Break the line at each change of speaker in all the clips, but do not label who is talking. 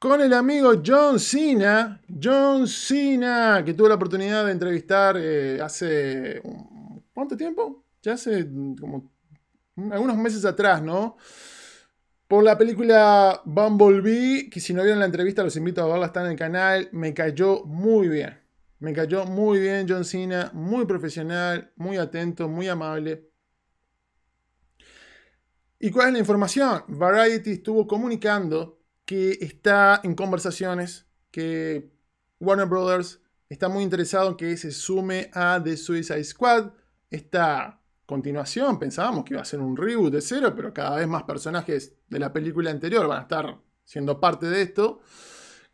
con el amigo John Cena. John Cena, que tuve la oportunidad de entrevistar eh, hace. ¿Cuánto tiempo? Ya hace como algunos meses atrás, ¿no? Por la película Bumblebee, que si no vieron la entrevista los invito a verla, está en el canal. Me cayó muy bien. Me cayó muy bien John Cena, muy profesional, muy atento, muy amable. ¿Y cuál es la información? Variety estuvo comunicando que está en conversaciones, que Warner Brothers está muy interesado en que se sume a The Suicide Squad, esta continuación, pensábamos que iba a ser un reboot de cero, pero cada vez más personajes de la película anterior van a estar siendo parte de esto,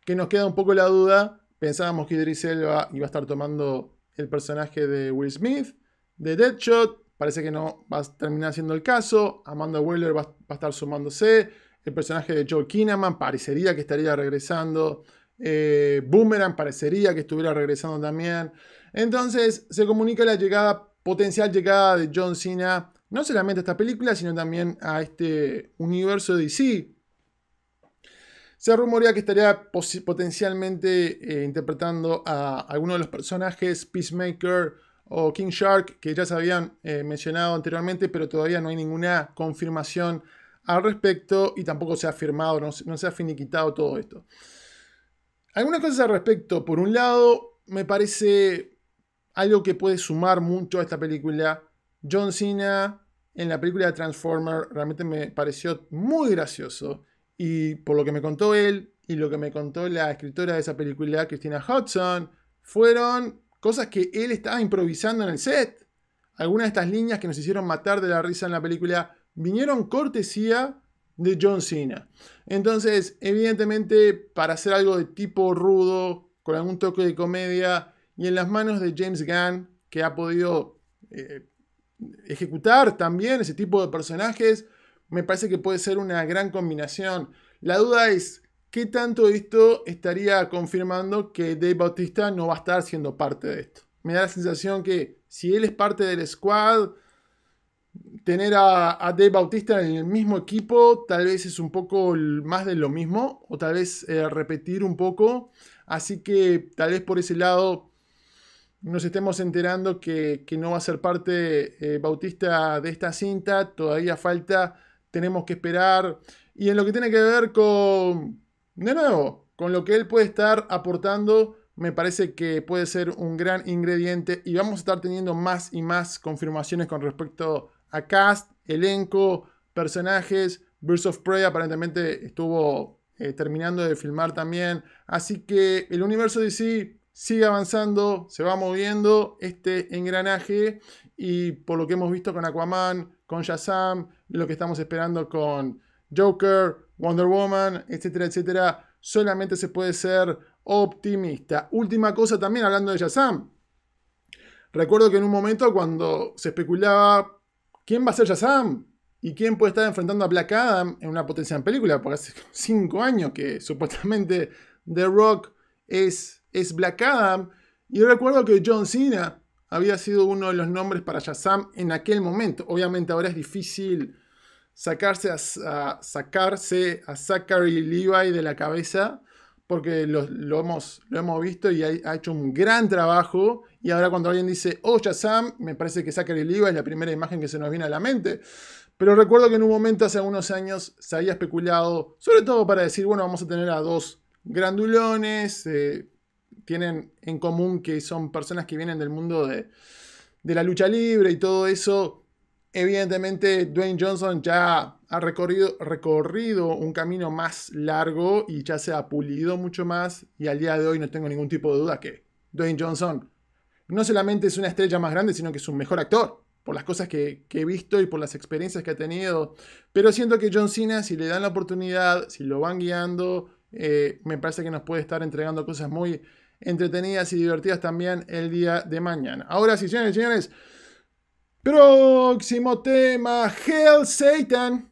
que nos queda un poco la duda, pensábamos que Idris iba a estar tomando el personaje de Will Smith, de Deadshot, parece que no va a terminar siendo el caso, Amanda Weller va a estar sumándose, el personaje de Joe Kinnaman parecería que estaría regresando. Eh, Boomerang parecería que estuviera regresando también. Entonces se comunica la llegada, potencial llegada de John Cena, no solamente a esta película, sino también a este universo DC. Se rumorea que estaría potencialmente eh, interpretando a alguno de los personajes, Peacemaker o King Shark, que ya se habían eh, mencionado anteriormente, pero todavía no hay ninguna confirmación al respecto y tampoco se ha firmado, no, se ha finiquitado todo esto. Algunas cosas al respecto. Por un lado, me parece algo que puede sumar mucho a esta película. John Cena en la película de Transformer realmente me pareció muy gracioso. Y por lo que me contó él y lo que me contó la escritora de esa película, Christina Hudson, fueron cosas que él estaba improvisando en el set. Algunas de estas líneas que nos hicieron matar de la risa en la película vinieron cortesía de John Cena. Entonces, evidentemente, para hacer algo de tipo rudo, con algún toque de comedia, y en las manos de James Gunn, que ha podido eh, ejecutar también ese tipo de personajes, me parece que puede ser una gran combinación. La duda es, ¿qué tanto esto estaría confirmando que Dave Bautista no va a estar siendo parte de esto? Me da la sensación que si él es parte del squad, tener a, a, Dave Bautista en el mismo equipo tal vez es un poco más de lo mismo o tal vez eh, repetir un poco. Así que tal vez por ese lado nos estemos enterando que, no va a ser parte eh, Bautista de esta cinta. Todavía falta, tenemos que esperar. Y en lo que tiene que ver con, de nuevo, con lo que él puede estar aportando me parece que puede ser un gran ingrediente y vamos a estar teniendo más y más confirmaciones con respecto a cast, elenco, personajes. Birds of Prey aparentemente estuvo eh, terminando de filmar también. Así que el universo DC sigue avanzando, se va moviendo este engranaje y por lo que hemos visto con Aquaman, con Shazam, lo que estamos esperando con Joker, Wonder Woman, etcétera, etcétera, solamente se puede ser optimista. Última cosa también hablando de Shazam. Recuerdo que en un momento cuando se especulaba ¿Quién va a ser Shazam? ¿Y quién puede estar enfrentando a Black Adam en una potencial película? Porque hace 5 años que supuestamente The Rock es, es Black Adam. Y yo recuerdo que John Cena había sido uno de los nombres para Shazam en aquel momento. Obviamente ahora es difícil sacarse a, a sacarse a Zachary Levi de la cabeza porque lo, hemos, lo hemos visto y ha, hecho un gran trabajo. Y ahora cuando alguien dice, oh Sam me parece que el Levi es la primera imagen que se nos viene a la mente. Pero recuerdo que en un momento hace algunos años se había especulado, sobre todo para decir, bueno, vamos a tener a dos grandulones, eh, tienen en común que son personas que vienen del mundo de, de la lucha libre y todo eso. Evidentemente Dwayne Johnson ya ha recorrido, recorrido un camino más largo y ya se ha pulido mucho más y al día de hoy no tengo ningún tipo de duda que Dwayne Johnson no solamente es una estrella más grande, sino que es un mejor actor por las cosas que, he visto y por las experiencias que ha tenido. Pero siento que John Cena, si le dan la oportunidad, si lo van guiando, eh, me parece que nos puede estar entregando cosas muy entretenidas y divertidas también el día de mañana. Ahora sí, señores, señores, próximo tema, Hell Satan.